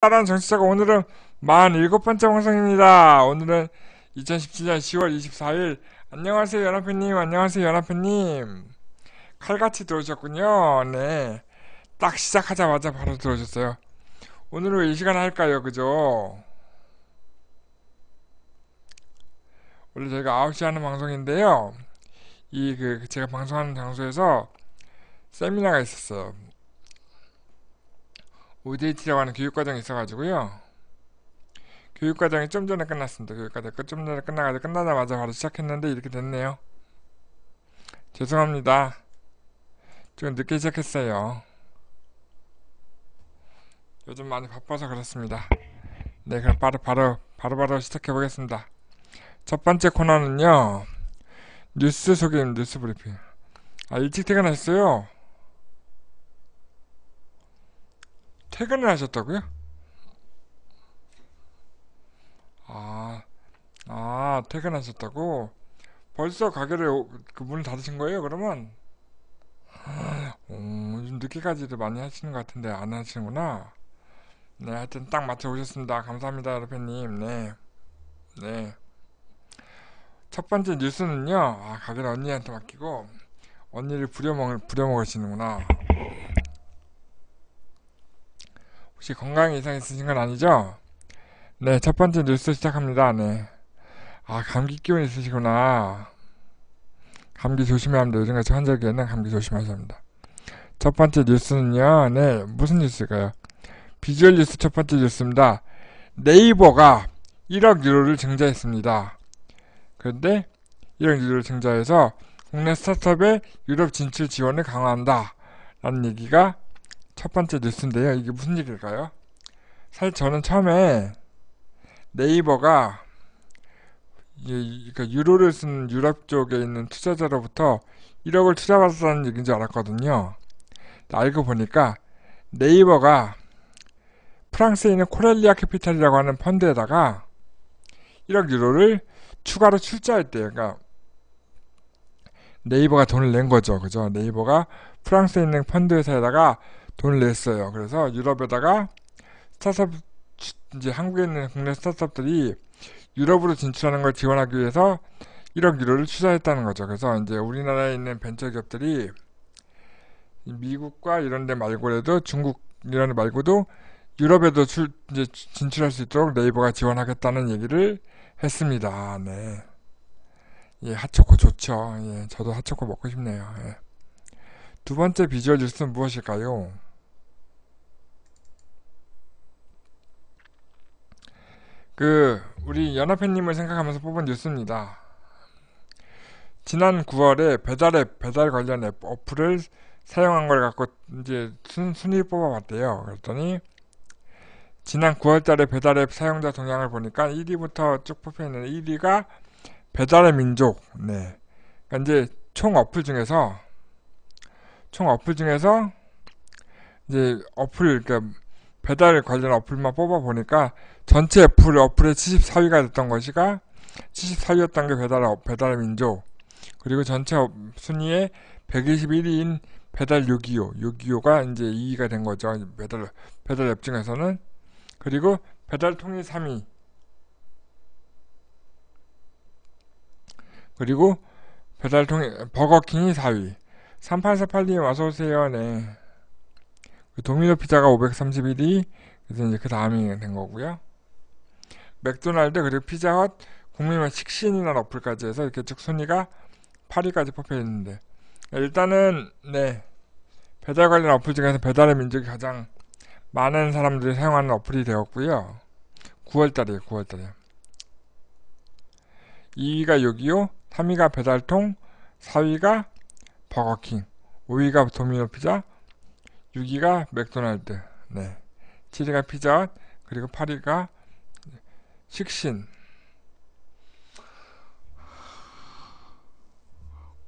따란 정치자가 오늘은 47번째 방송입니다. 오늘은 2017년 10월 24일 안녕하세요 연합회님 안녕하세요 연합회님 칼같이 들어오셨군요. 네. 딱 시작하자마자 바로 들어오셨어요. 오늘 은이 왜 시간 할까요? 그죠? 원래 저희가 9시 하는 방송인데요. 이 그 제가 방송하는 장소에서 세미나가 있었어요. o d t 라고 하는 교육과정이 있어가지고요. 교육과정이 좀 전에 끝났습니다. 교육과정 이좀 전에 끝나가지고 끝나자마자 바로 시작했는데 이렇게 됐네요. 죄송합니다. 좀 늦게 시작했어요. 요즘 많이 바빠서 그렇습니다. 네, 그럼 바로 바로 바로 바로 시작해 보겠습니다. 첫 번째 코너는요. 뉴스 소개입니다. 뉴스 브리핑. 아, 일찍 퇴근하셨어요? 퇴근을 하셨다고요? 아, 아, 퇴근하셨다고? 벌써 가게를 그 문을 닫으신 거예요, 그러면? 오, 어, 요즘 늦게까지도 많이 하시는 것 같은데 안 하시는구나. 네, 하여튼 딱 맞춰 오셨습니다. 감사합니다, 여러분님 네. 네. 첫 번째 뉴스는요. 아, 가게를 언니한테 맡기고 언니를 부려먹 부려먹으시는구나. 혹시 건강에 이상 있으신 건 아니죠? 네, 첫 번째 뉴스 시작합니다. 네. 아, 감기 기운 있으시구나. 감기 조심해야 합니다. 요즘같이 환절기에는 감기 조심하셔야 합니다. 첫 번째 뉴스는요, 네, 무슨 뉴스일까요? 비주얼 뉴스 첫 번째 뉴스입니다. 네이버가 1억 유로를 증자했습니다. 그런데 1억 유로를 증자해서 국내 스타트업의 유럽 진출 지원을 강화한다. 라는 얘기가 첫 번째 뉴스인데요. 이게 무슨 얘기일까요? 사실 저는 처음에 네이버가 그러니까 유로를 쓴 유럽 쪽에 있는 투자자로부터 1억을 투자받았다는 얘기인 줄 알았거든요. 알고 보니까 네이버가 프랑스에 있는 코렐리아 캐피탈이라고 하는 펀드에다가 1억 유로를 추가로 출자했대요. 그러니까 네이버가 돈을 낸 거죠. 그죠? 네이버가 프랑스에 있는 펀드 회사에다가 돈을 냈어요. 그래서 유럽에다가 스타트업 이제 한국에 있는 국내 스타트업들이 유럽으로 진출하는 걸 지원하기 위해서 1억 유로를 투자했다는 거죠. 그래서 이제 우리나라에 있는 벤처 기업들이 미국과 이런 데 말고라도 중국 이런 데 말고도 유럽에도 출, 이제 진출할 수 있도록 네이버가 지원하겠다는 얘기를 했습니다. 아, 네. 예, 핫초코 좋죠. 예, 저도 핫초코 먹고 싶네요. 예. 두 번째 비주얼 뉴스는 무엇일까요? 그 우리 연합회님을 생각하면서 뽑은 뉴스입니다. 지난 9월에 배달앱 배달 관련 앱 어플을 사용한 걸 갖고 이제 순, 순위 뽑아봤대요. 그랬더니 지난 9월달에 배달앱 사용자 동향을 보니까 1위부터 쭉 뽑혀 있는 1위가 배달의 민족. 네. 그러니까 이제 총 어플 중에서 총 어플 중에서 이제 어플 그러니까 배달 관련 어플만 뽑아보니까 전체 애플 어플의 74위가 됐던 것이가 74위였던 게 배달, 배달의 민족 그리고 전체 순위에 121위인 배달 6.25 6.25가 이제 2위가 된 거죠 배달, 배달 앱 중에서는 그리고 배달 통일 3위 그리고 배달 통일 버거킹이 4위 3848님 와서오세요 네 도미노 그 피자가 531이 그래서 이제 그 다음이 된 거고요. 맥도날드 그리고 피자헛 국민의 식신이나 어플까지 해서 이렇게 쭉 순위가 8위까지 뽑혀 있는데 일단은 네 배달 관련 어플 중에서 배달의 민족이 가장 많은 사람들이 사용하는 어플이 되었고요. 9월달이에요. 9월달에 2위가 요기요 3위가 배달통 4위가 버거킹 5위가 도미노 피자 6위가 맥도날드, 네. 7위가 피자, 그리고 8위가 식신.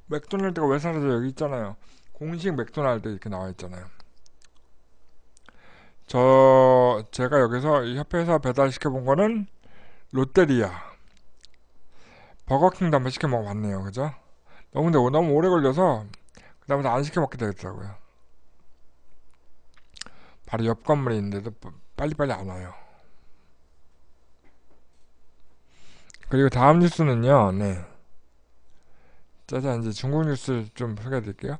맥도날드가 왜 사라져 여기 있잖아요. 공식 맥도날드 이렇게 나와 있잖아요. 저 제가 여기서 협회에서 배달시켜 본 거는 롯데리아 버거킹도 한번 시켜 먹어봤네요 그죠? 너무 너무 오래 걸려서 그 다음부터 안 시켜 먹게 되겠더라고요 바로 옆 건물에 있는데도 빨리빨리 안 와요. 그리고 다음 뉴스는요. 네. 짜잔 이제 중국 뉴스를 좀 소개해 드릴게요.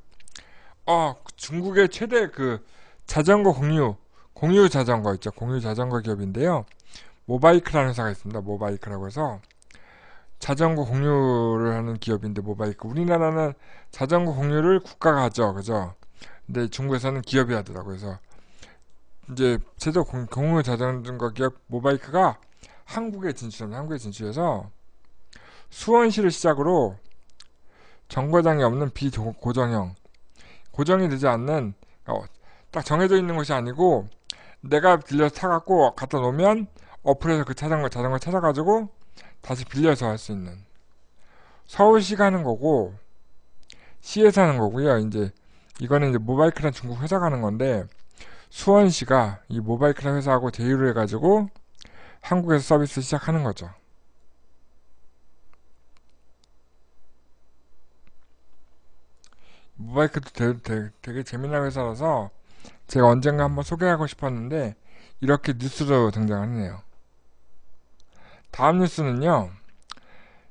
어, 중국의 최대 그 자전거 공유 공유 자전거 있죠. 공유 자전거 기업인데요. 모바이크라는 회사가 있습니다. 모바이크라고 해서 자전거 공유를 하는 기업인데 모바이크 우리나라는 자전거 공유를 국가가 하죠. 그죠? 근데 중국에서는 기업이 하더라고요. 그래서 이제 제조 공의 자전거 기업 모바이크가 한국에 진출합니다. 한국에 진출해서 수원시를 시작으로 정거장이 없는 비고정형 고정이 되지 않는 어, 딱 정해져 있는 곳이 아니고 내가 빌려서 타갖고 갖다 놓으면 어플에서 그 자전거 자전거 찾아가지고 다시 빌려서 할 수 있는 서울시가 는 거고 시에서 하는 거고요. 이제 이거는 이제 모바이크란 중국 회사가 는 건데 수원시가 이 모바일클럽 회사하고 대유를 해가지고 한국에서 서비스 시작하는 거죠. 모바일클럽도 되게, 되게, 되게 재미난 회사라서 제가 언젠가 한번 소개하고 싶었는데 이렇게 뉴스로 등장하네요. 다음 뉴스는요.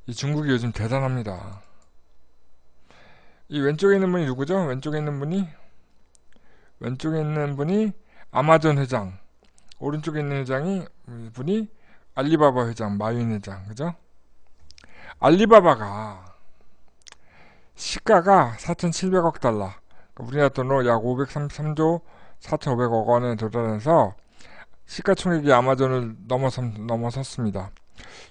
이 중국이 요즘 대단합니다. 이 왼쪽에 있는 분이 누구죠? 왼쪽에 있는 분이 왼쪽에 있는 분이 아마존 회장, 오른쪽에 있는 회장이 분이 알리바바 회장, 마윈 회장, 그죠? 알리바바가 시가가 4,700억 달러, 그러니까 우리나라 돈으로 약 533조 4,500억 원에 도달해서 시가총액이 아마존을 넘어서, 넘어섰습니다.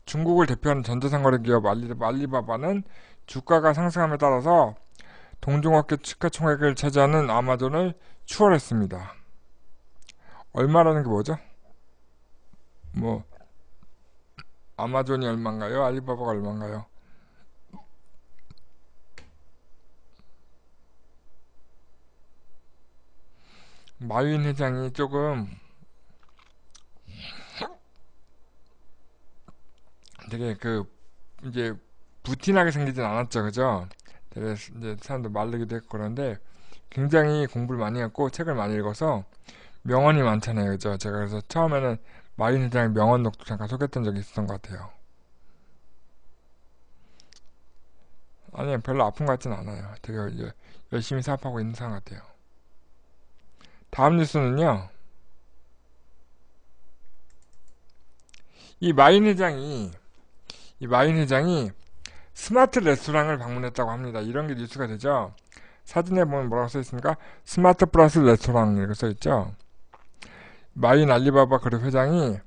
중국을 대표하는 전자상거래기업 알리, 알리바바는 주가가 상승함에 따라서 동종업계 시가총액을 차지하는 아마존을 추월했습니다. 얼마라는 게 뭐죠? 뭐 아마존이 얼마인가요? 알리바바가 얼마인가요? 마윈 회장이 조금 되게 그 이제 부티나게 생기진 않았죠, 그죠? 되게 이제 사람들 말르기도 했고 그런데 굉장히 공부를 많이 했고 책을 많이 읽어서 명언이 많잖아요. 그죠? 제가 그래서 처음에는 마린 회장의 명언 독도 잠깐 소개했던 적이 있었던 것 같아요. 아니, 별로 아픈 것 같진 않아요. 되게 열심히 사업하고 있는 상 같아요. 다음 뉴스는요. 이 마인 회장이 이 마인 회장이 스마트 레스토랑을 방문했다고 합니다. 이런 게 뉴스가 되죠. 사진에 보면 뭐라고 써있습니까? 스마트 플러스 레토랑 이렇게 써있죠. 마인 알리바바 그룹 회장이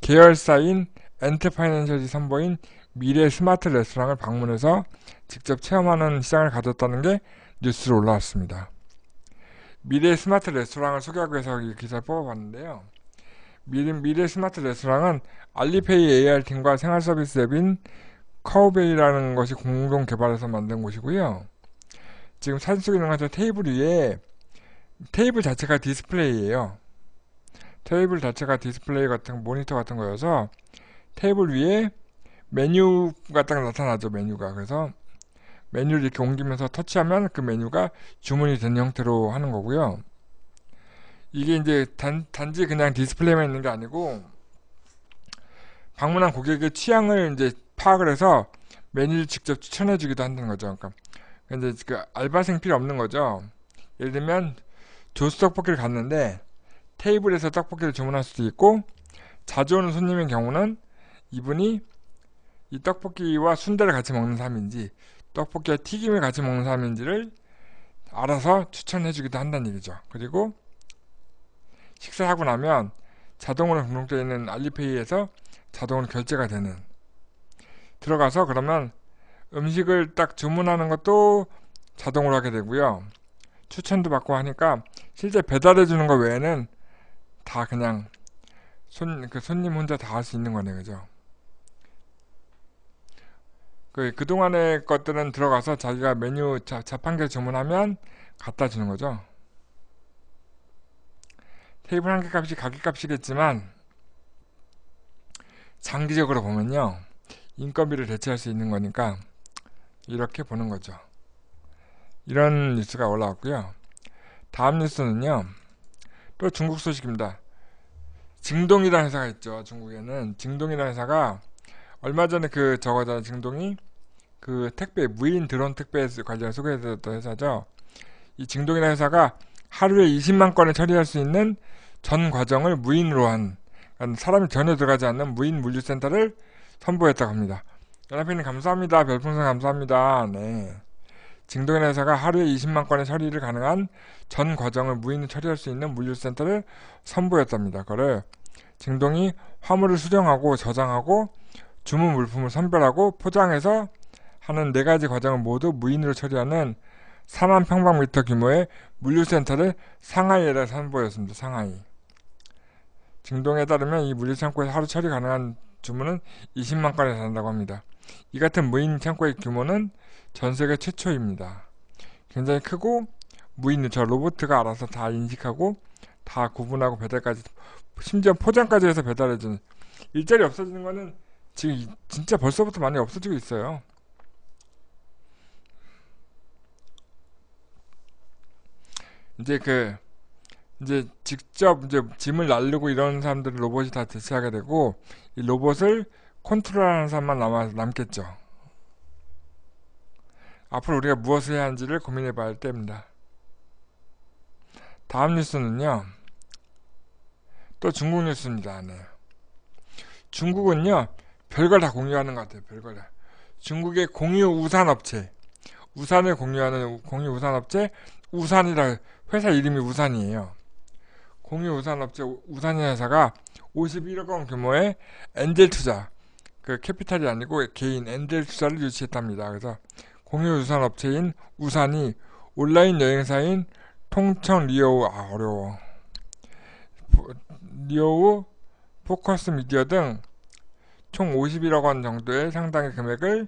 계열사인 엔트파이낸셜이 선보인 미래 스마트 레스토랑을 방문해서 직접 체험하는 시장을 가졌다는 게 뉴스로 올라왔습니다. 미래 스마트 레스토랑을 소개하기 위해서 이 기사를 뽑아봤는데요. 미래, 미래 스마트 레스토랑은 알리페이 AR 팀과 생활 서비스 앱인 커우베이라는 것이 공동 개발해서 만든 곳이고요. 지금 산속에 나가서 테이블 위에 테이블 자체가 디스플레이예요. 테이블 자체가 디스플레이 같은 모니터 같은 거여서 테이블 위에 메뉴가 딱 나타나죠 메뉴가 그래서 메뉴를 이렇게 옮기면서 터치하면 그 메뉴가 주문이 된 형태로 하는 거고요 이게 이제 단, 단지 그냥 디스플레이만 있는 게 아니고 방문한 고객의 취향을 이제 파악을 해서 메뉴를 직접 추천해 주기도 한다는 거죠 그러니까 근데 그 알바생 필요 없는 거죠. 예를 들면 조수 떡볶이를 갔는데 테이블에서 떡볶이를 주문할 수도 있고 자주 오는 손님인 경우는 이분이 이 떡볶이와 순대를 같이 먹는 사람인지 떡볶이와 튀김을 같이 먹는 사람인지를 알아서 추천해주기도 한다는 얘기죠. 그리고 식사하고 나면 자동으로 등록되어 있는 알리페이에서 자동으로 결제가 되는 들어가서 그러면 음식을 딱 주문하는 것도 자동으로 하게 되고요. 추천도 받고 하니까 실제 배달해 주는 거 외에는 다 그냥 손, 그 손님 혼자 다 할 수 있는 거네, 요 그죠? 그, 그동안의 것들은 들어가서 자기가 메뉴 자, 자판기를 주문하면 갖다 주는 거죠. 테이블 한 개 값이 가게 값이겠지만, 장기적으로 보면요. 인건비를 대체할 수 있는 거니까, 이렇게 보는 거죠. 이런 뉴스가 올라왔고요. 다음 뉴스는요. 또 중국 소식입니다. 징동이라는 회사가 있죠. 중국에는 징동이라는 회사가 얼마 전에 그 저거잖아요. 징동이 그 택배 무인 드론 택배 관련 소개해드렸던 회사죠. 이 징동이라는 회사가 하루에 20만 건을 처리할 수 있는 전 과정을 무인으로 한 그러니까 사람이 전혀 들어가지 않는 무인 물류센터를 선보였다고 합니다. 연합회님 감사합니다. 별풍선 감사합니다. 네. 증동현 회사가 하루에 20만 건의 처리를 가능한 전 과정을 무인 으로 처리할 수 있는 물류센터를 선보였답니다. 그를 증동이 화물을 수령하고 저장하고 주문 물품을 선별하고 포장해서 하는 네 가지 과정을 모두 무인으로 처리하는 3만 평방미터 규모의 물류센터를 상하이에다 선보였습니다. 상하이. 증동에 따르면 이 물류창고에서 하루 처리 가능한 주문은 20만 건에 달한다고 합니다. 이 같은 무인 창고의 규모는 전 세계 최초입니다. 굉장히 크고 무인 유 로보트가 알아서 다 인식하고 다 구분하고 배달까지 심지어 포장까지 해서 배달해주는 일자리 없어지는 거는 지금 진짜 벌써부터 많이 없어지고 있어요. 이제 그 이제 직접 이제 짐을 날르고 이런 사람들을 로봇이 다 대체하게 되고 이 로봇을 컨트롤하는 사람만 남아, 남겠죠. 앞으로 우리가 무엇을 해야 하는지를 고민해 봐야 할 때입니다. 다음 뉴스는요. 또 중국 뉴스입니다. 네. 중국은요. 별걸 다 공유하는 것 같아요. 별걸 다. 중국의 공유 우산 업체. 우산을 공유하는 공유 우산 업체 우산이라 회사 이름이 우산이에요. 공유 우산 업체 우산이 회사가 51억 원 규모의 엔젤 투자 그 캐피탈이 아니고 개인 엔젤 투자를 유치했답니다. 그래서 공유유산업체인 우산이 온라인 여행사인 통천 리어우 아 어려워 리어우 포커스 미디어 등 총 50일억 원 정도의 상당의 금액을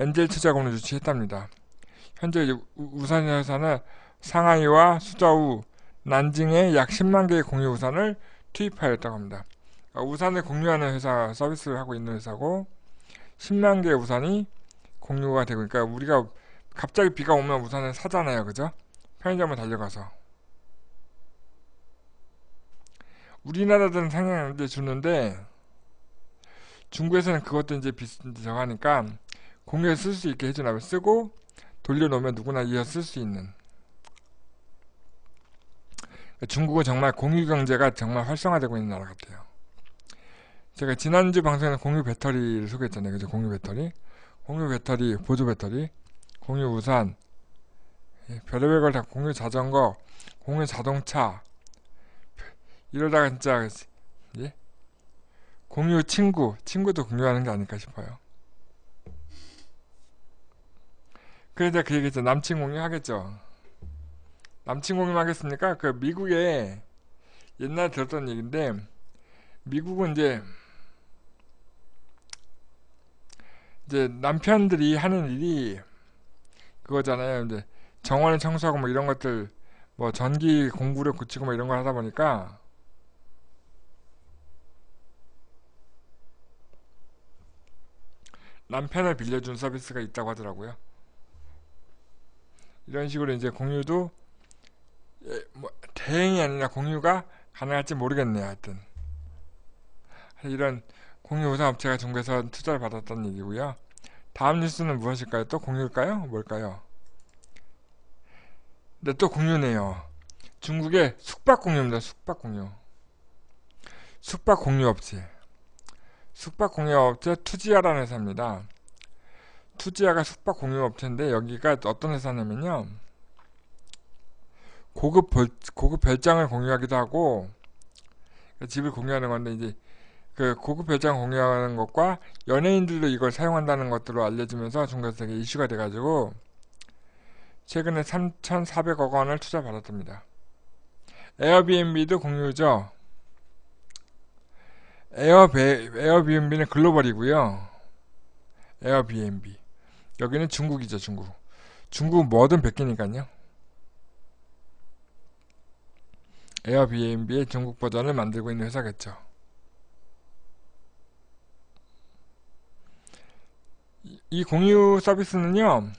엔젤 투자금으로 유치했답니다. 현재 우산 회사는 상하이와 수자우, 난징에 약 10만 개의 공유 우산을 투입하였다고 합니다. 아, 우산을 공유하는 회사 서비스를 하고 있는 회사고 10만 개의 우산이 공유가 되고 그러니까 우리가 갑자기 비가 오면 우산을 사잖아요. 그죠? 편의점을 달려가서 우리나라들은 상향제 주는데 중국에서는 그것도 이제 비슷하다고 하니까 공유에 쓸수 있게 해주나 쓰고 돌려놓으면 누구나 이어 쓸 수 있는 중국은 정말 공유경제가 정말 활성화되고 있는 나라 같아요. 제가 지난주 방송에서 공유 배터리를 소개했잖아요. 그죠? 공유 배터리. 공유 배터리, 보조 배터리, 공유 우산, 예, 별의별 걸 다 공유 자전거, 공유 자동차. 이러다가 진짜, 예? 공유 친구, 친구도 공유하는 게 아닐까 싶어요. 그래서 그얘기죠 남친 공유하겠죠. 남친 공유하겠습니까? 그 미국에 옛날 들었던 얘기인데, 미국은 이제 이제 남편들이 하는 일이 그거잖아요. 이제 정원을 청소하고 뭐 이런 것들 뭐 전기 공구를 고치고 뭐 이런 걸 하다 보니까 남편을 빌려준 서비스가 있다고 하더라고요. 이런 식으로 이제 공유도 예, 뭐 대행이 아니라 공유가 가능할지 모르겠네요. 하여튼 이런 공유우산 업체가 정부에서 투자를 받았다는 얘기고요. 다음 뉴스는 무엇일까요? 또 공유일까요? 뭘까요? 네, 또 공유네요. 중국의 숙박 공유입니다. 숙박 공유. 숙박 공유 업체. 숙박 공유 업체 투지아라는 회사입니다. 투지아가 숙박 공유 업체인데 여기가 어떤 회사냐면요. 고급, 벌, 고급 별장을 공유하기도 하고 집을 공유하는 건데 이제 그 고급 배장 공유하는 것과 연예인들도 이걸 사용한다는 것들로 알려지면서 중간에 이슈가 돼가지고 최근에 3,400억 원을 투자받았답니다. 에어비앤비도 공유죠. 에어베, 에어비앤비는 글로벌이고요. 에어비앤비. 여기는 중국이죠, 중국. 중국 뭐든 베끼니까요. 에어비앤비의 중국 버전을 만들고 있는 회사겠죠. 이 공유 서비스는요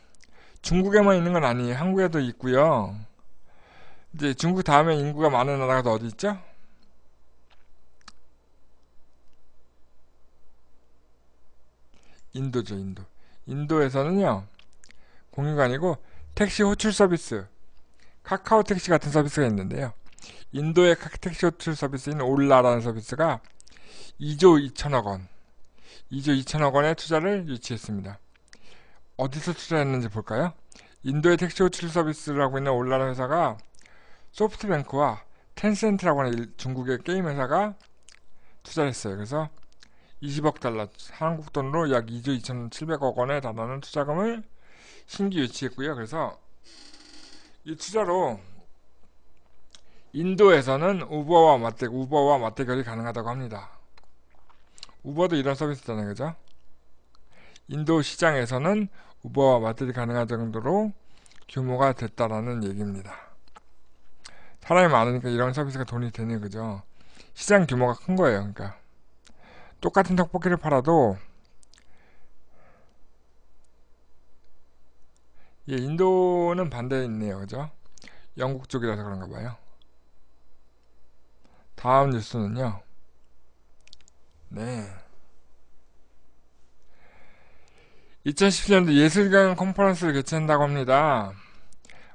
중국에만 있는 건 아니에요 한국에도 있고요 이제 중국 다음에 인구가 많은 나라가 또 어디 있죠? 인도죠 인도 인도에서는요 공유가 아니고 택시 호출 서비스 카카오 택시 같은 서비스가 있는데요 인도의 택시 호출 서비스인 올라라는 서비스가 2조 2천억 원 2조 2천억 원의 투자를 유치했습니다. 어디서 투자했는지 볼까요? 인도의 택시 호출 서비스라고 있는 올라라 회사가 소프트뱅크와 텐센트라고 하는 중국의 게임 회사가 투자 했어요. 그래서 20억 달러, 한국 돈으로 약 2조 2,700억 원에 달하는 투자금을 신규 유치했고요. 그래서 이 투자로 인도에서는 우버와 맞대, 우버와 맞대결이 가능하다고 합니다. 우버도 이런 서비스잖아요. 그죠? 인도 시장에서는 우버와 맞들이 가능한 정도로 규모가 됐다라는 얘기입니다. 사람이 많으니까 이런 서비스가 돈이 되네. 그죠? 시장 규모가 큰 거예요. 그러니까 똑같은 떡볶이를 팔아도 예, 인도는 반대에 있네요. 그죠? 영국 쪽이라서 그런가 봐요. 다음 뉴스는요. 네. 2017년도 예술관 컨퍼런스를 개최한다고 합니다.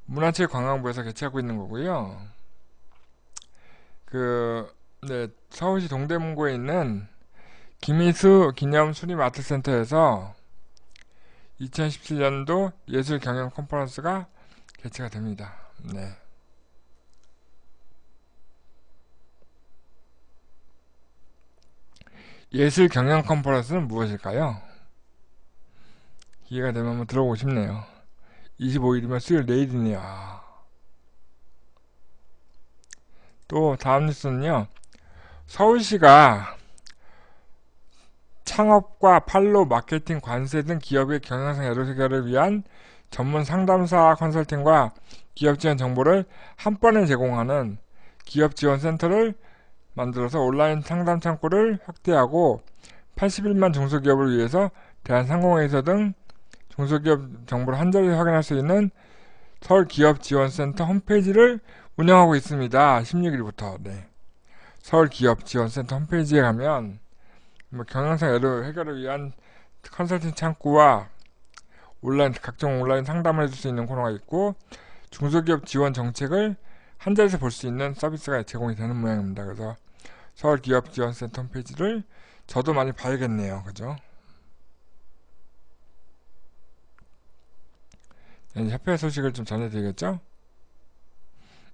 문화체육관광부에서 개최하고 있는 거고요. 그, 네, 서울시 동대문구에 있는 김희수 기념 수립아트센터에서 2017년도 예술경영 컨퍼런스가 개최가 됩니다. 네. 예술 경영 컨퍼런스는 무엇일까요? 기회가 되면 한번 들어보고 싶네요. 25일이면 수요일 내일이네요. 아. 또 다음 뉴스는요. 서울시가 창업과 팔로 마케팅, 관세 등 기업의 경영상 여러개를 위한 전문 상담사 컨설팅과 기업 지원 정보를 한 번에 제공하는 기업 지원센터를 만들어서 온라인 상담 창구를 확대하고 81만 중소기업을 위해서 대한상공회의소 등 중소기업 정보를 한자리에 확인할 수 있는 서울기업지원센터 홈페이지를 운영하고 있습니다. 16일부터. 네. 서울기업지원센터 홈페이지에 가면 뭐 경영상 애로 해결을 위한 컨설팅 창구와 온라인 각종 온라인 상담을 해줄 수 있는 코너가 있고 중소기업 지원 정책을 한 자리에서 볼 수 있는 서비스가 제공이 되는 모양입니다. 그래서 서울기업지원센터 홈페이지를 저도 많이 봐야겠네요. 그죠? 네, 협회 소식을 좀 전해드리겠죠?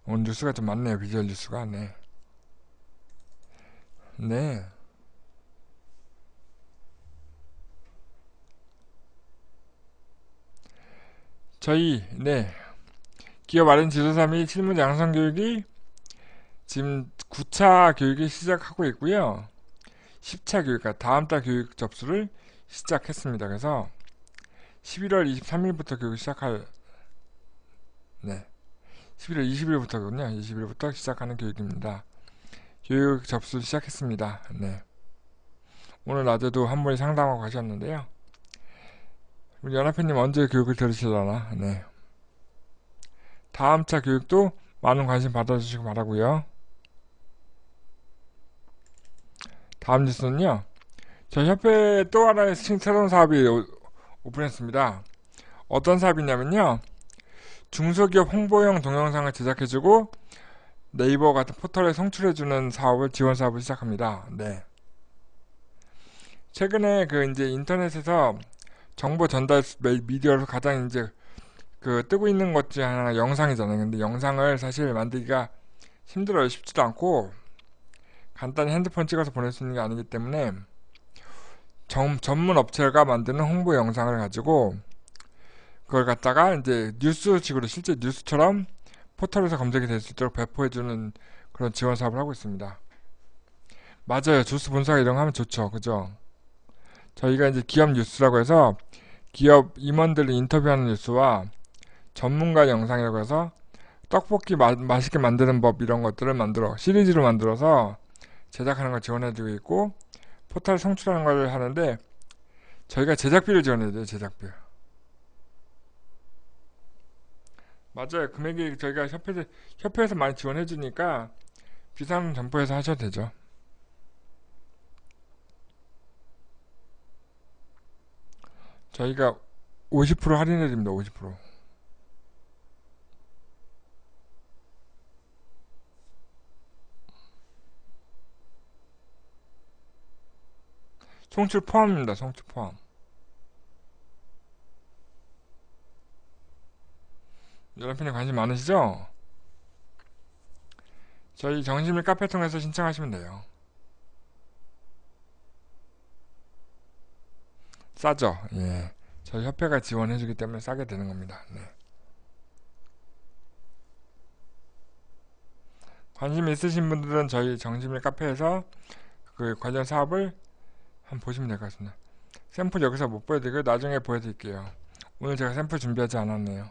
오늘 뉴스가 좀 많네요. 비주얼 뉴스가. 네. 네. 저희, 네. 기업 아는 지도사 및 실무 양성 교육이 지금 9차 교육이 시작하고 있고요. 10차 교육, 그 다음 달 교육 접수를 시작했습니다. 그래서 11월 23일부터 교육 을 시작할 네. 11월 20일부터군요. 20일부터 시작하는 교육입니다. 교육 접수 를 시작했습니다. 네. 오늘 낮에도 한 분이 상담하고 가셨는데요. 우리 연합회님 언제 교육을 들으시려나? 네. 다음 차 교육도 많은 관심 받아주시고 바라고요. 다음 뉴스는요. 저협회또 하나의 새로운 사업이 오픈했습니다. 어떤 사업이냐면요. 중소기업 홍보용 동영상을 제작해주고 네이버 같은 포털에 송출해주는 사업을 지원 사업을 시작합니다. 네. 최근에 그 이제 인터넷에서 정보 전달 미디어로 가장 이제 그 뜨고 있는 것 중에 하나가 영상이잖아요. 근데 영상을 사실 만들기가 힘들어요. 쉽지도 않고 간단히 핸드폰 찍어서 보낼 수 있는 게 아니기 때문에 정, 전문 업체가 만드는 홍보 영상을 가지고 그걸 갖다가 이제 뉴스식으로 실제 뉴스처럼 포털에서 검색이 될 수 있도록 배포해주는 그런 지원 사업을 하고 있습니다. 맞아요. 주스 분석 이런 거 하면 좋죠. 그죠? 저희가 이제 기업 뉴스라고 해서 기업 임원들을 인터뷰하는 뉴스와 전문가 영상이라고 해서 떡볶이 마, 맛있게 만드는 법 이런 것들을 만들어 시리즈로 만들어서 제작하는 걸 지원해주고 있고 포탈 송출하는 걸 하는데 저희가 제작비를 지원해줘요 제작비 맞아요 금액이 저희가 협회, 협회에서 많이 지원해주니까 비상 점포에서 하셔도 되죠 저희가 50% 할인해드립니다 50% 송출 포함입니다. 송출 포함. 연락편에 관심 많으시죠? 저희 정신일 카페 통해서 신청하시면 돼요. 싸죠? 예. 저희 협회가 지원해주기 때문에 싸게 되는 겁니다. 네. 관심 있으신 분들은 저희 정신일 카페에서 그 관련 사업을 한번 보시면 될 것 같습니다. 샘플 여기서 못 보여드리고 나중에 보여드릴게요. 오늘 제가 샘플 준비하지 않았네요.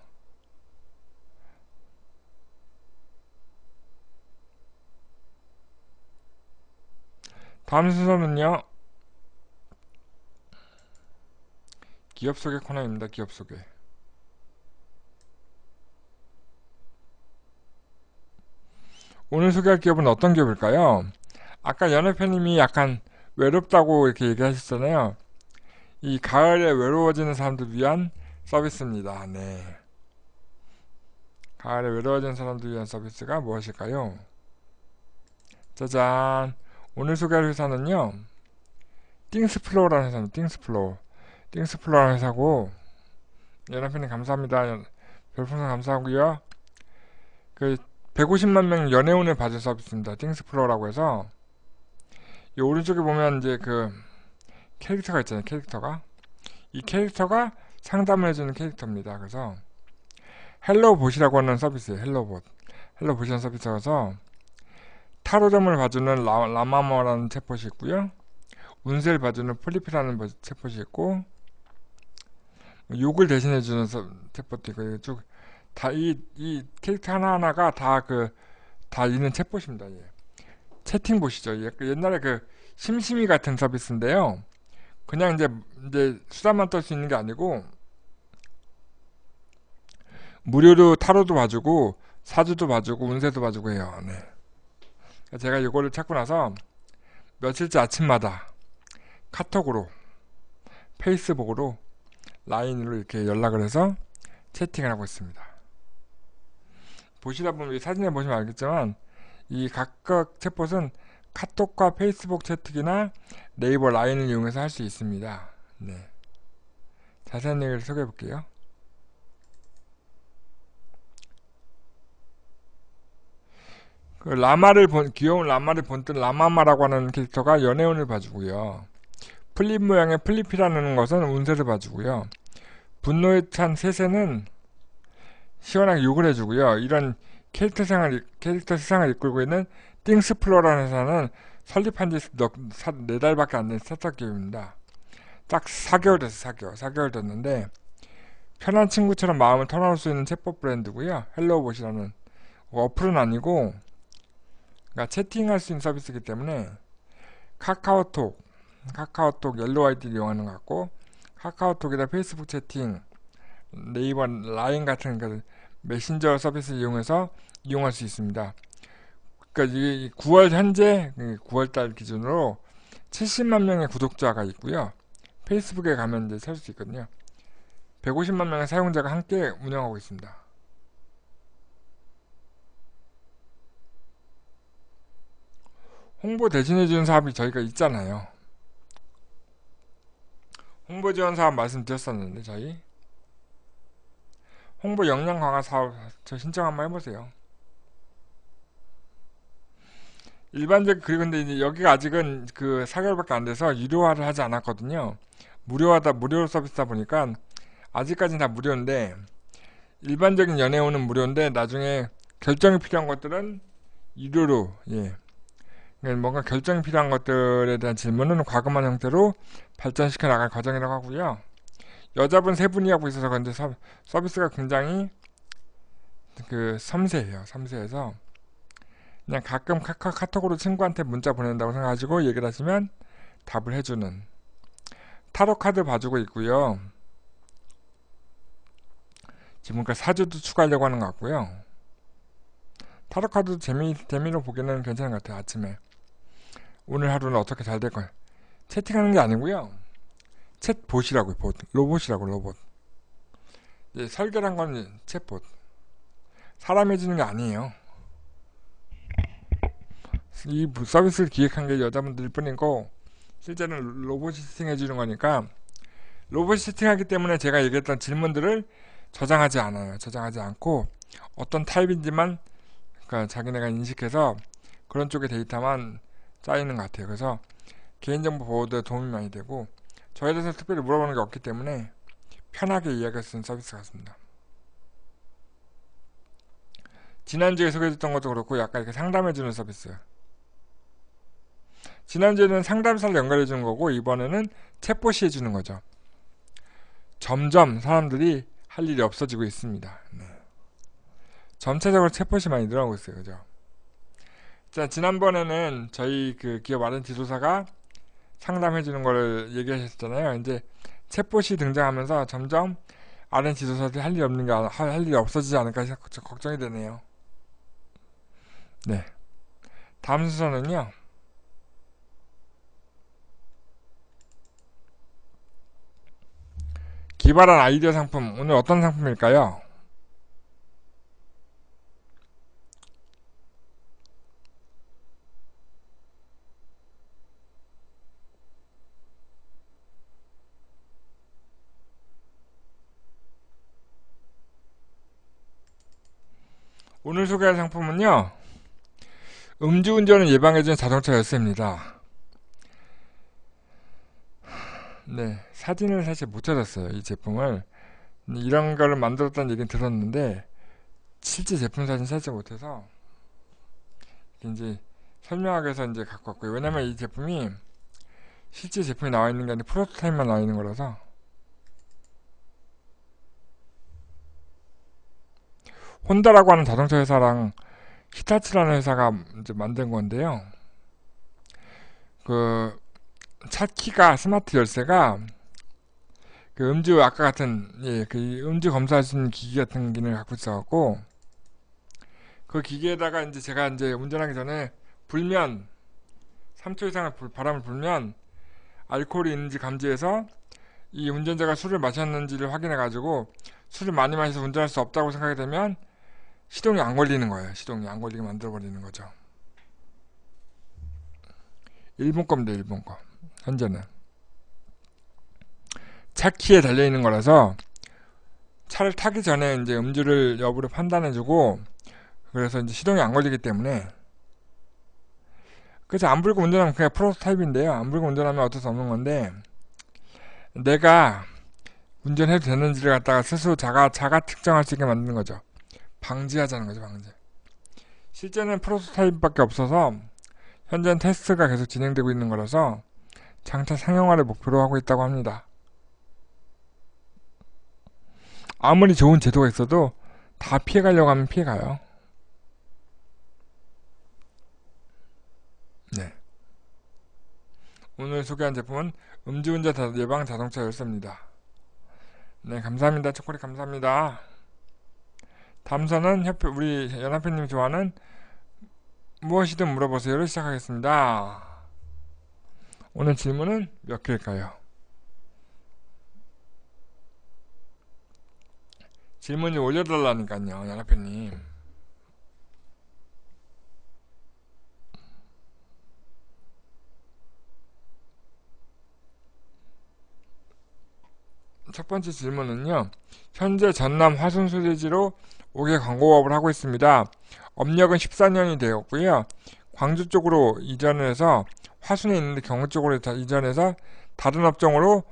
다음 순서는요. 기업 소개 코너입니다. 기업 소개. 오늘 소개할 기업은 어떤 기업일까요? 아까 연애팬님이 약간 외롭다고 이렇게 얘기하셨잖아요. 이 가을에 외로워지는 사람들 위한 서비스입니다. 네. 가을에 외로워지는 사람들 위한 서비스가 무엇일까요? 짜잔. 오늘 소개할 회사는요. 띵스플로우라는 회사입니다. 띵스플로우. 띵스플로우라는 회사고 연합회님 감사합니다. 별풍선 감사하고요. 그 150만 명 연애운을 받은 서비스입니다. 띵스플로우라고 해서 이 오른쪽에 보면 이제 그 캐릭터가 있잖아요. 캐릭터가 이 캐릭터가 상담을 해주는 캐릭터입니다. 그래서 헬로 봇이라고 하는 서비스예요. 헬로봇 헬로 보시는 서비스여서 타로점을 봐주는 라, 마머라는 챗봇이 있고요. 운세를 봐주는 폴리피라는 챗봇이 있고 욕을 대신해주는 챗봇도 있고 쭉다이이 이 캐릭터 하나하나가 다 그다 그, 다 있는 챗봇입니다. 예. 채팅 보시죠. 예, 그 옛날에 그 심심이 같은 서비스인데요. 그냥 이제 이제 수다만 떨 수 있는 게 아니고 무료로 타로도 봐주고 사주도 봐주고 운세도 봐주고 해요. 네. 제가 이거를 찾고 나서 며칠째 아침마다 카톡으로 페이스북으로 라인으로 이렇게 연락을 해서 채팅을 하고 있습니다. 보시다 보면 사진에 보시면 알겠지만 이 각각 챗봇은 카톡과 페이스북 채팅이나 네이버 라인을 이용해서 할 수 있습니다. 네. 자세한 얘기를 소개해 볼게요. 그 라마를 본, 귀여운 라마를 본뜬 라마마라고 하는 캐릭터가 연애운을 봐주고요. 플립 모양의 플립이라는 것은 운세를 봐주고요. 분노에 찬 세세는 시원하게 욕을 해주고요. 이런 캐릭터 세상을, 캐릭터 세상을 이끌고 있는 띵스플로라는 회사는 설립한 지네 달밖에 안 된 스타트업 기업입니다. 딱 4개월 됐어요, 4개월. 4개월 됐는데, 편한 친구처럼 마음을 털어놓을 수 있는 챗봇 브랜드고요 헬로우봇이라는 어플은 아니고, 그러니까 채팅할 수 있는 서비스이기 때문에, 카카오톡, 카카오톡 옐로우 아이디 이용하는 것 같고, 카카오톡에다 페이스북 채팅, 네이버 라인 같은 그 메신저 서비스 를 이용해서 이용할 수 있습니다. 그러니까 이게 9월 현재 9월달 기준으로 70만 명의 구독자가 있고요. 페이스북에 가면 이제 찾수 있거든요. 150만 명의 사용자가 함께 운영하고 있습니다. 홍보 대신해주는 사업이 저희가 있잖아요. 홍보 지원 사업 말씀드렸었는데 저희 홍보 역량 강화 사업 저 신청 한번 해보세요. 일반적 그리고 근데 이제 여기가 아직은 그 4개월밖에 안 돼서 유료화를 하지 않았거든요. 무료하다 무료 서비스다 보니까 아직까지는 다 무료인데 일반적인 연애호는 무료인데 나중에 결정이 필요한 것들은 유료로 예. 그러니까 뭔가 결정이 필요한 것들에 대한 질문은 과금한 형태로 발전시켜 나갈 과정이라고 하고요. 여자분 세 분이 하고 있어서 그런데 서, 서비스가 굉장히 그 섬세해요. 섬세해서 그냥 가끔 카카, 카톡으로 친구한테 문자 보낸다고 생각하시고 얘기를 하시면 답을 해주는 타로 카드 봐주고 있고요. 지금까지 그러니까 사주도 추가하려고 하는 것 같고요. 타로 카드 재미 재미로 보기는 괜찮은 것 같아요. 아침에 오늘 하루는 어떻게 잘될걸 채팅하는 게 아니고요. 챗봇이라고요. 봇 로봇이라고 로봇. 예, 설계란 건 챗봇. 사람이 주는 게 아니에요. 이 서비스를 기획한 게 여자분들 뿐이고 실제는 로봇 시팅 해주는 거니까 로봇 시팅하기 때문에 제가 얘기했던 질문들을 저장하지 않아요. 저장하지 않고 어떤 타입인지만 그러니까 자기네가 인식해서 그런 쪽의 데이터만 쌓이는 것 같아요. 그래서 개인정보 보호도에 도움이 많이 되고 저에 대해서 특별히 물어보는 게 없기 때문에 편하게 이야기할 수 있는 서비스 같습니다. 지난주에 소개해줬던 것도 그렇고 약간 이렇게 상담해주는 서비스 지난주에는 상담사를 연결해 주는 거고 이번에는 챗봇이 해주는 거죠. 점점 사람들이 할 일이 없어지고 있습니다. 네. 전체적으로 챗봇이 많이 늘어나고 있어요. 그죠? 자, 지난번에는 저희 그 기업 아는지도사가 상담해 주는 거를 얘기하셨잖아요. 이제 챗봇이 등장하면서 점점 아는지도사들할일 없는 게, 할 일이 없어지지 않을까 걱정이 되네요. 네. 다음 순서는요. 기발한 아이디어 상품 오늘 어떤 상품일까요? 오늘 소개할 상품은요 음주운전을 예방해주는 자동차 열쇠입니다 네, 사진을 사실 못 찾았어요. 이 제품을. 이런 걸 만들었다는 얘기는 들었는데 실제 제품 사진 찾지 못해서 이제 설명하기 위해서 이제 갖고 왔고요. 왜냐면 이 제품이 실제 제품이 나와 있는 게 아니라 프로토타입만 나와 있는 거라서 혼다라고 하는 자동차 회사랑 히타치라는 회사가 이제 만든 건데요. 그 차키가 스마트 열쇠가 그 음주 아까 같은 예, 그 음주 검사할 수 있는 기기 같은 기능을 갖고 있어갖고 그 기계에다가 이제 제가 이제 운전하기 전에 불면 3초 이상의 바람을 불면 알코올이 있는지 감지해서 이 운전자가 술을 마셨는지를 확인해가지고 술을 많이 마셔서 운전할 수 없다고 생각이 되면 시동이 안 걸리는 거예요. 시동이 안 걸리게 만들어버리는 거죠. 일본 겁니다. 일본 거. 현재는 차 키에 달려 있는 거라서 차를 타기 전에 이제 음주를 여부를 판단해주고 그래서 이제 시동이 안 걸리기 때문에 그래서 안 불고 운전하면 그냥 프로토타입인데요. 안 불고 운전하면 어쩔 수 없는 건데 내가 운전해도 되는지를 갖다가 스스로 자가 자가 특정할 수 있게 만드는 거죠. 방지하자는 거죠, 방지. 실제는 프로토타입밖에 없어서 현재는 테스트가 계속 진행되고 있는 거라서 장차 상용화를 목표로 하고 있다고 합니다. 아무리 좋은 제도가 있어도 다 피해가려고 하면 피해가요. 네. 오늘 소개한 제품은 음주운전 예방 자동차 열쇠입니다. 네, 감사합니다. 초콜릿 감사합니다. 담선은 협회, 우리 연합회님 좋아하는 무엇이든 물어보세요를 시작하겠습니다. 오늘 질문은 몇 개일까요? 질문이 올려달라니까요, 양아표님. 첫 번째 질문은요. 현재 전남 화순소재지로 5개 광고업을 하고 있습니다. 업력은 14년이 되었고요. 광주 쪽으로 이전해서 파순에 있는데 경호적으로 다 이전해서 다른 업종으로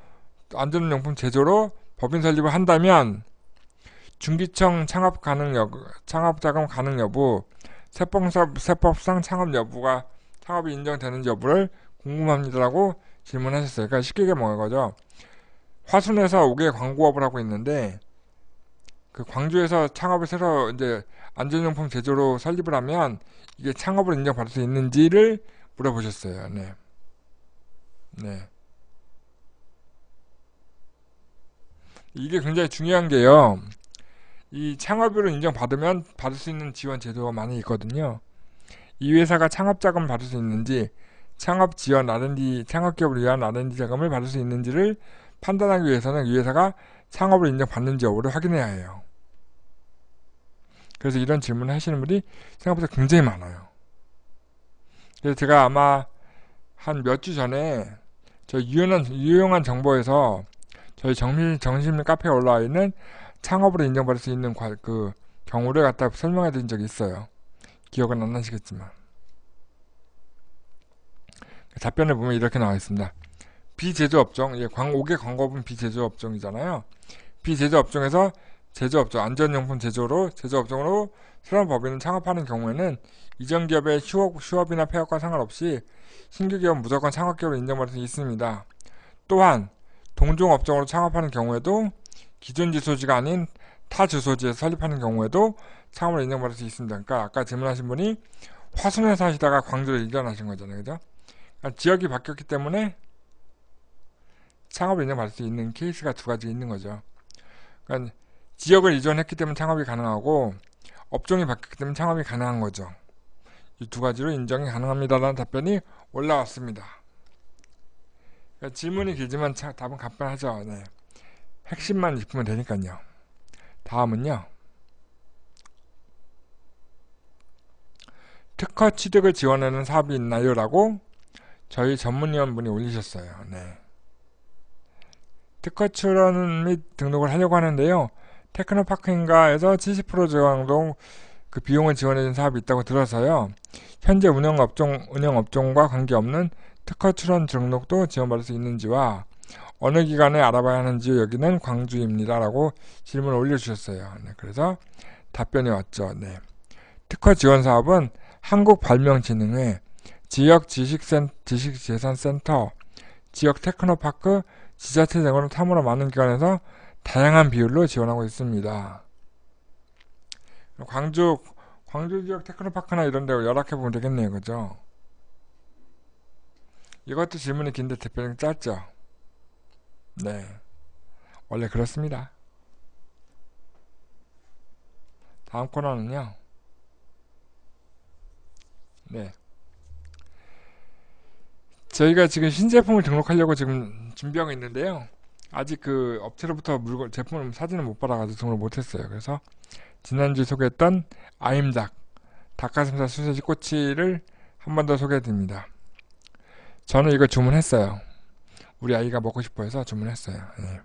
안전용품 제조로 법인 설립을 한다면 중기청 창업 가능 여부, 창업 자금 가능 여부, 세법상, 세법상 창업 여부가 창업이 인정되는 여부를 궁금합니다라고 질문하셨어요. 그러니까 쉽게 얘기 뭐는 거죠. 화순에서 5개 광고업을 하고 있는데 그 광주에서 창업을 새로 이제 안전용품 제조로 설립을 하면 이게 창업을 인정받을 수 있는지를 물어보셨어요. 네. 네. 이게 굉장히 중요한 게요. 이 창업으로 인정받으면 받을 수 있는 지원 제도가 많이 있거든요. 이 회사가 창업 자금을 받을 수 있는지, 창업 지원 R&D, 창업 기업을 위한 R&D 자금을 받을 수 있는지를 판단하기 위해서는 이 회사가 창업을 인정받는지 여부를 확인해야 해요. 그래서 이런 질문을 하시는 분이 생각보다 굉장히 많아요. 그래서 제가 아마 한 몇 주 전에 저 유용한, 유용한 정보에서 저희 정신, 정신 카페에 올라와 있는 창업으로 인정받을 수 있는 과, 그 경우를 갖다 설명해 드린 적이 있어요. 기억은 안 나시겠지만. 답변을 보면 이렇게 나와 있습니다. 비제조업종, 예, 광, 옥의 광고업은 비제조업종이잖아요. 비제조업종에서 제조업종, 안전용품 제조로, 제조업종으로 새로운 법인을 창업하는 경우에는 이전 기업의 휴업, 휴업이나 폐업과 상관없이 신규 기업 은 무조건 창업기업으로 인정받을 수 있습니다. 또한 동종 업종으로 창업하는 경우에도 기존 주소지가 아닌 타 주소지에 설립하는 경우에도 창업을 인정받을 수 있습니다. 그러니까 아까 질문하신 분이 화순에 사시다가 광주로 이전하신 거잖아요. 그죠? 그러니까 지역이 바뀌었기 때문에 창업을 인정받을 수 있는 케이스가 두 가지 있는 거죠. 그러니까 지역을 이전했기 때문에 창업이 가능하고 업종이 바뀌었기 때문에 창업이 가능한 거죠. 이두 가지로 인정이 가능합니다라는 답변이 올라왔습니다. 그러니까 질문이 길지만 차, 답은 간단하죠. 네. 핵심만 짚으면 되니까요. 다음은요. 특허 취득을 지원하는 사업이 있나요? 라고 저희 전문위원분이 올리셨어요. 네. 특허 출원 및 등록을 하려고 하는데요. 테크노파크인가에서 70% 정도 그 비용을 지원해준 사업이 있다고 들어서요. 현재 운영업종, 운영업종과 관계없는 특허 출원 등록도 지원받을 수 있는지와 어느 기간에 알아봐야 하는지 여기는 광주입니다. 라고 질문을 올려주셨어요. 네, 그래서 답변이 왔죠. 네. 특허 지원 사업은 한국발명진흥회, 지역 지식재산센터 지역 테크노파크, 지자체 등으로 탐으로 많은 기관에서 다양한 비율로 지원하고 있습니다. 광주 광주 지역 테크노파크나 이런 데로 연락해 보면 되겠네요. 그죠? 이것도 질문이 긴데 대표님 짧죠? 네. 원래 그렇습니다. 다음 코너는요. 네. 저희가 지금 신제품을 등록하려고 지금 준비하고 있는데요. 아직 그 업체로부터 물건 제품 을 사진을 못 받아가지고 등록 못했어요. 그래서 지난주 소개했던 아임닭 닭가슴살 소세지 꼬치를 한 번 더 소개해드립니다. 저는 이거 주문했어요. 우리 아이가 먹고 싶어해서 주문했어요. 네. 예.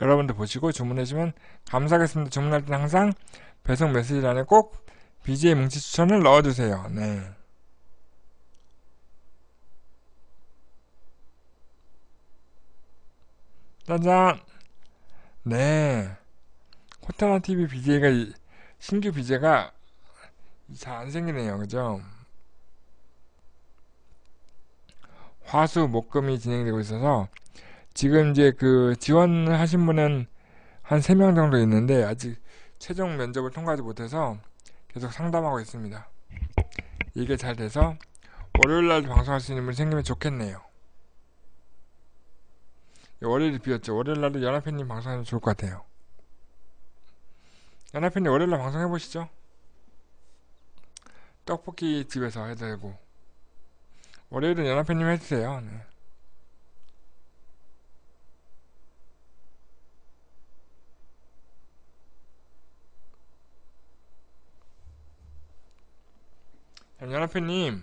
여러분들 보시고 주문해주면 감사하겠습니다. 주문할 때 항상 배송 메시지란에 꼭 BJ 뭉치 추천을 넣어주세요. 네. 짜잔! 네. 코타나 TV BJ가 신규 BJ가 잘 안 생기네요. 그죠? 화수 목금이 진행되고 있어서 지금 이제 그 지원하신 분은 한 3명 정도 있는데 아직 최종 면접을 통과하지 못해서 계속 상담하고 있습니다. 이게 잘 돼서 월요일날 방송할 수 있는 분이 생기면 좋겠네요. 월요일 비었죠. 월요일 날도 연합회님 방송하면 좋을 것 같아요. 연합회님 월요일 날 방송해 보시죠. 떡볶이 집에서 해도되고 월요일은 연합회님 해주세요. 네. 연합회님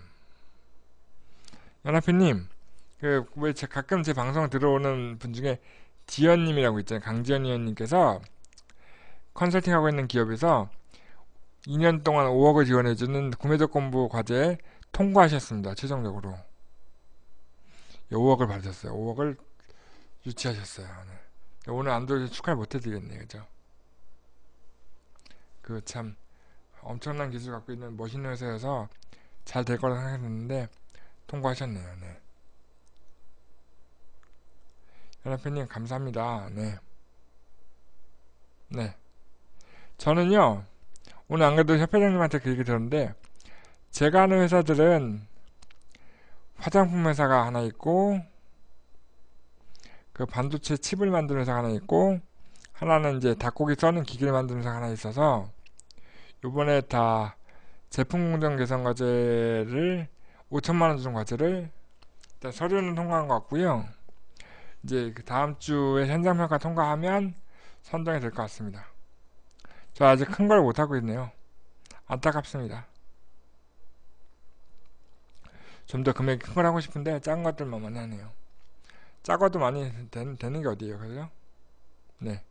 연합회님 그, 왜 제, 가끔 제 방송 들어오는 분 중에 지연님이라고 있잖아요. 강지연 의원님께서 컨설팅하고 있는 기업에서 2년 동안 5억을 지원해주는 구매적 공부 과제 통과하셨습니다. 최종적으로. 5억을 예, 받으셨어요. 5억을 유치하셨어요. 네. 예, 오늘, 오늘 안 들어서 축하를 못해드리겠네요. 그죠? 그 참 엄청난 기술 갖고 있는 멋있는 회사여서 잘 될 거라 생각했는데 통과하셨네요. 네. 헬라페님 감사합니다. 네. 네. 저는요. 오늘 안 그래도 협회장님한테 그 얘기 들었는데 제가 아는 회사들은 화장품 회사가 하나 있고 그 반도체 칩을 만드는 회사가 하나 있고 하나는 이제 닭고기 써는 기계를 만드는 회사가 하나 있어서 요번에 다 제품 공정 개선 과제를 5천만 원 주는 과제를 일단 서류는 통과한 것 같고요. 이제 그 다음 주에 현장평가 통과하면 선정이 될 것 같습니다. 저 아직 큰 걸 못하고 있네요. 안타깝습니다. 좀 더 금액이 큰 걸 하고 싶은데 작은 것들만 많이 하네요. 작아도 많이 된, 되는 게 어디예요, 그죠? 네.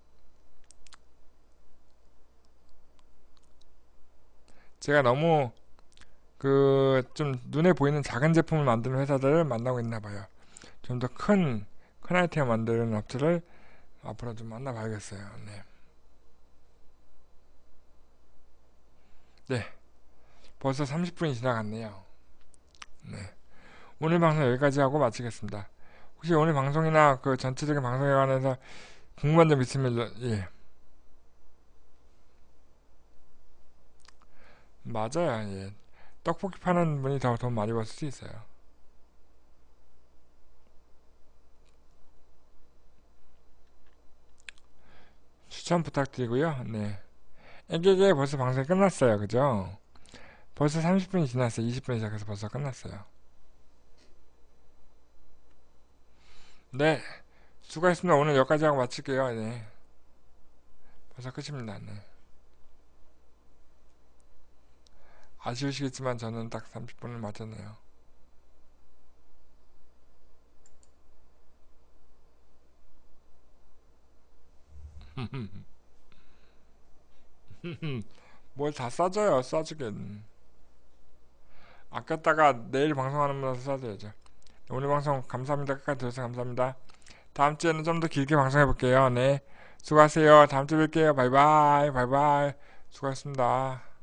제가 너무 그 좀 눈에 보이는 작은 제품을 만드는 회사들을 만나고 있나 봐요. 좀더큰 큰아이템 만드는 업체를 앞으로 좀 만나봐야겠어요. 네. 네. 벌써 30분이 지나갔네요. 네. 오늘 방송 여기까지 하고 마치겠습니다. 혹시 오늘 방송이나 그 전체적인 방송에 관해서 궁금한 점 있으면 예. 맞아요. 예. 떡볶이 파는 분이 더 돈 많이 벌 수도 있어요. 추천 부탁드리고요. 네. 애기게 벌써 방송이 끝났어요. 그죠? 벌써 30분이 지났어요. 20분이 시작해서 벌써 끝났어요. 네. 수고하셨습니다 오늘 여기까지 하고 마칠게요. 네. 벌써 끝입니다. 네. 아쉬우시겠지만 저는 딱 30분을 맞았네요 뭘다싸져요싸지게 아꼈다가 내일 방송하는 분한테 싸줘야죠 오늘 방송 감사합니다 끝까지 들어서 감사합니다 다음주에는 좀 더 길게 방송해볼게요 네 수고하세요 다음주에 뵐게요 바이바이 바이바이 수고하셨습니다